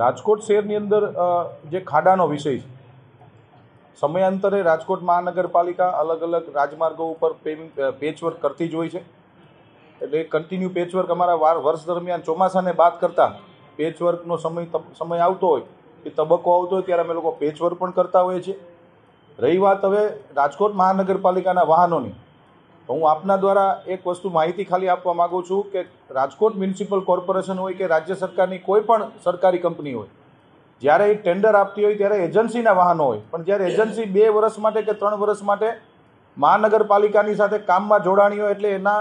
રાજકોટ શહેરની અંદર જે ખાડાનો વિષય છે સમયાંતરે રાજકોટ મહાનગરપાલિકા અલગ અલગ રાજમાર્ગો ઉપર પેચવર્ક કરતી જ હોય છે એટલે કન્ટિન્યુ પેચવર્ક અમારા વાર વર્ષ દરમિયાન ચોમાસાને બાદ કરતાં પેચવર્કનો સમય સમય આવતો હોય કે તબક્કો આવતો હોય ત્યારે અમે લોકો પેચવર્ક પણ કરતા હોઈએ છીએ રહી વાત હવે રાજકોટ મહાનગરપાલિકાના વાહનોની તો હું આપના દ્વારા એક વસ્તુ માહિતી ખાલી આપવા માગું છું કે રાજકોટ મ્યુનિસિપલ કોર્પોરેશન હોય કે રાજ્ય સરકારની કોઈ પણ સરકારી કંપની હોય જ્યારે એ ટેન્ડર આપતી હોય ત્યારે એજન્સીના વાહનો હોય પણ જ્યારે એજન્સી બે વર્ષ માટે કે ત્રણ વર્ષ માટે મહાનગરપાલિકાની સાથે કામમાં જોડાણી હોય એટલે એના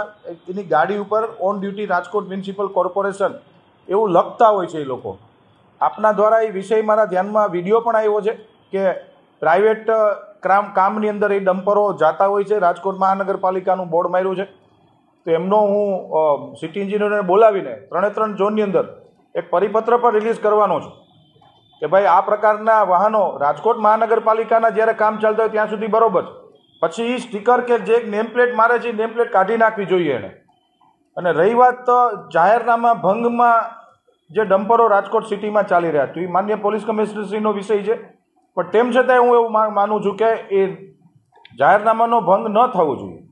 એની ગાડી ઉપર on duty Rajkot municipal corporation એવું લખતા હોય છે એ લોકો આપના દ્વારા એ વિષય મારા ધ્યાનમાં વિડીયો પણ આવ્યો છે કે પ્રાઇવેટ કામ કામની અંદર એ ડમ્પરો જાતા હોય છે રાજકોટ મહાનગરપાલિકાનું બોર્ડ માર્યું છે તો એમનો હું સિટી એન્જિનિયરને બોલાવીને ત્રણે ત્રણ ઝોનની અંદર એક પરિપત્ર પણ રિલીઝ કરવાનો છું કે ભાઈ આ પ્રકારના વાહનો રાજકોટ મહાનગરપાલિકાના જ્યારે કામ ચાલતા હોય ત્યાં સુધી બરોબર પછી એ સ્ટીકર કે જે નેમ પ્લેટ મારે છે એ નેમપ્લેટ કાઢી નાખવી જોઈએ એને અને રહી વાત તો જાહેરનામા ભંગમાં જે ડમ્પરો રાજકોટ સિટીમાં ચાલી રહ્યા તો એ માન્ય પોલીસ કમિશનરશ્રીનો વિષય છે પણ તેમ છતાંય હું એવું માનું છું કે એ જાહેરનામાનો ભંગ ન થવો જોઈએ